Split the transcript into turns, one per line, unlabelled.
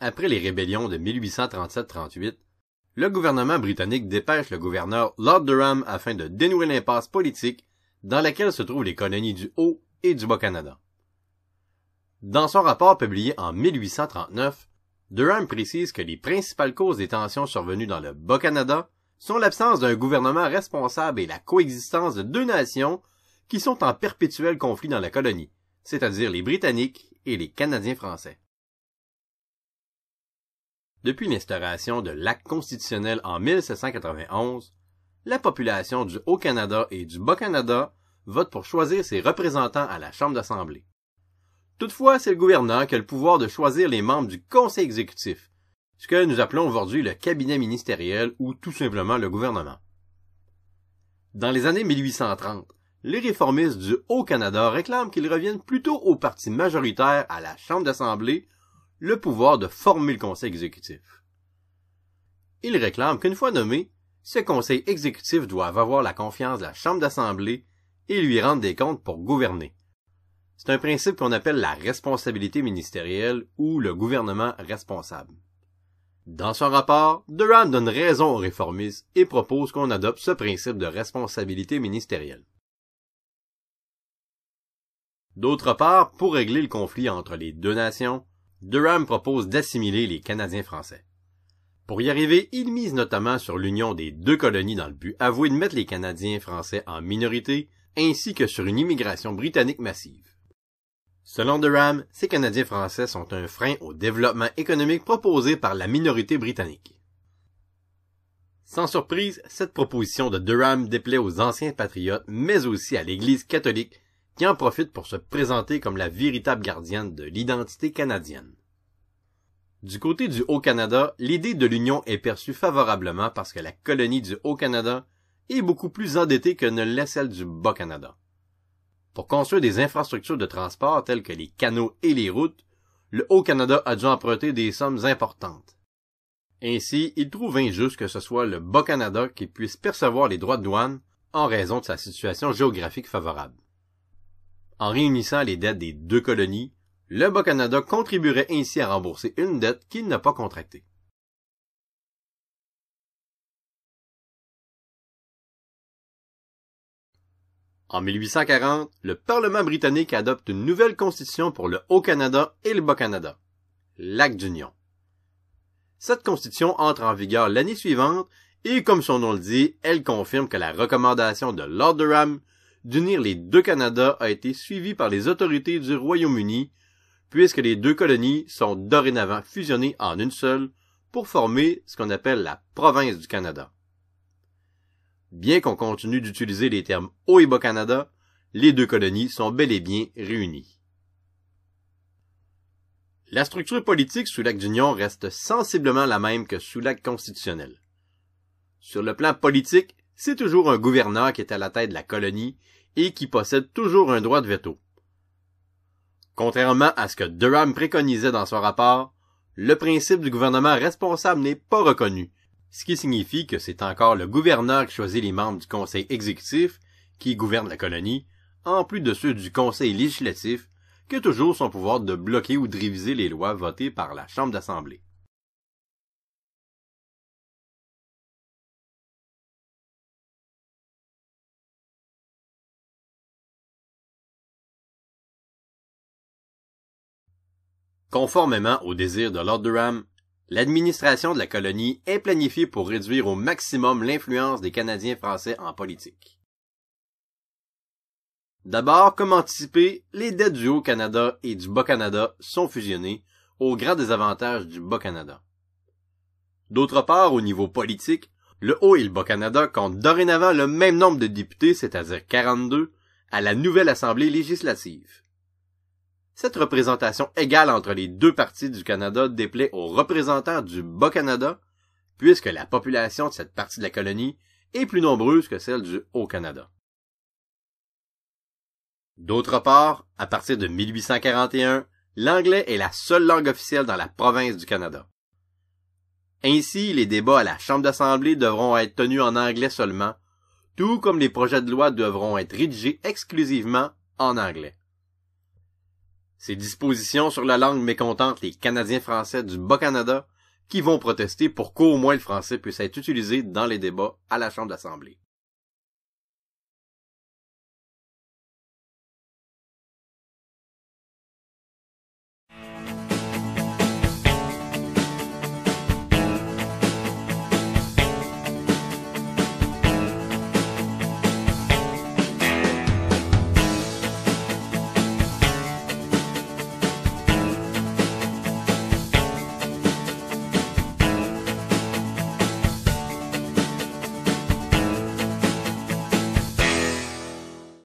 après les rébellions de 1837-38, le gouvernement britannique dépêche le gouverneur Lord Durham afin de dénouer l'impasse politique dans laquelle se trouvent les colonies du Haut et du Bas-Canada. Dans son rapport publié en 1839, Durham précise que les principales causes des tensions survenues dans le Bas-Canada sont l'absence d'un gouvernement responsable et la coexistence de deux nations qui sont en perpétuel conflit dans la colonie, c'est-à-dire les Britanniques et les Canadiens français. Depuis l'instauration de l'acte constitutionnel en 1791, la population du Haut-Canada et du Bas-Canada vote pour choisir ses représentants à la Chambre d'Assemblée. Toutefois, c'est le gouverneur qui a le pouvoir de choisir les membres du Conseil exécutif, ce que nous appelons aujourd'hui le cabinet ministériel ou tout simplement le gouvernement. Dans les années 1830, les réformistes du Haut-Canada réclament qu'ils reviennent plutôt au parti majoritaire à la Chambre d'Assemblée le pouvoir de former le conseil exécutif. Il réclame qu'une fois nommé, ce conseil exécutif doit avoir la confiance de la Chambre d'Assemblée et lui rendre des comptes pour gouverner. C'est un principe qu'on appelle la responsabilité ministérielle ou le gouvernement responsable. Dans son rapport, Durand donne raison aux réformistes et propose qu'on adopte ce principe de responsabilité ministérielle. D'autre part, pour régler le conflit entre les deux nations, Durham propose d'assimiler les Canadiens français. Pour y arriver, il mise notamment sur l'union des deux colonies dans le but avoué de mettre les Canadiens français en minorité, ainsi que sur une immigration britannique massive. Selon Durham, ces Canadiens français sont un frein au développement économique proposé par la minorité britannique. Sans surprise, cette proposition de Durham déplaît aux anciens patriotes, mais aussi à l'Église catholique, qui en profite pour se présenter comme la véritable gardienne de l'identité canadienne. Du côté du Haut-Canada, l'idée de l'Union est perçue favorablement parce que la colonie du Haut-Canada est beaucoup plus endettée que ne l'est celle du Bas-Canada. Pour construire des infrastructures de transport telles que les canaux et les routes, le Haut-Canada a dû emprunter des sommes importantes. Ainsi, il trouve injuste que ce soit le Bas-Canada qui puisse percevoir les droits de douane en raison de sa situation géographique favorable. En réunissant les dettes des deux colonies, le Bas-Canada contribuerait ainsi à rembourser une dette qu'il n'a pas contractée. En 1840, le Parlement britannique adopte une nouvelle constitution pour le Haut-Canada et le Bas-Canada, l'acte d'union. Cette constitution entre en vigueur l'année suivante et, comme son nom le dit, elle confirme que la recommandation de Lord Durham d'unir les deux Canada a été suivi par les autorités du Royaume-Uni, puisque les deux colonies sont dorénavant fusionnées en une seule pour former ce qu'on appelle la province du Canada. Bien qu'on continue d'utiliser les termes Haut et Bas Canada, les deux colonies sont bel et bien réunies. La structure politique sous l'acte d'union reste sensiblement la même que sous l'acte constitutionnel. Sur le plan politique, c'est toujours un gouverneur qui est à la tête de la colonie et qui possède toujours un droit de veto. Contrairement à ce que Durham préconisait dans son rapport, le principe du gouvernement responsable n'est pas reconnu, ce qui signifie que c'est encore le gouverneur qui choisit les membres du conseil exécutif qui gouverne la colonie, en plus de ceux du conseil législatif, qui a toujours son pouvoir de bloquer ou de réviser les lois votées par la Chambre d'Assemblée. Conformément au désir de Lord Durham, l'administration de la colonie est planifiée pour réduire au maximum l'influence des Canadiens français en politique. D'abord, comme anticipé, les dettes du Haut-Canada et du Bas-Canada sont fusionnées au grand désavantage du Bas-Canada. D'autre part, au niveau politique, le Haut et le Bas-Canada comptent dorénavant le même nombre de députés, c'est-à-dire 42, à la nouvelle Assemblée législative. Cette représentation égale entre les deux parties du Canada déplaît aux représentants du Bas-Canada, puisque la population de cette partie de la colonie est plus nombreuse que celle du Haut-Canada. D'autre part, à partir de 1841, l'anglais est la seule langue officielle dans la province du Canada. Ainsi, les débats à la Chambre d'Assemblée devront être tenus en anglais seulement, tout comme les projets de loi devront être rédigés exclusivement en anglais. Ces dispositions sur la langue mécontentent les Canadiens français du Bas-Canada qui vont protester pour qu'au moins le français puisse être utilisé dans les débats à la Chambre d'Assemblée.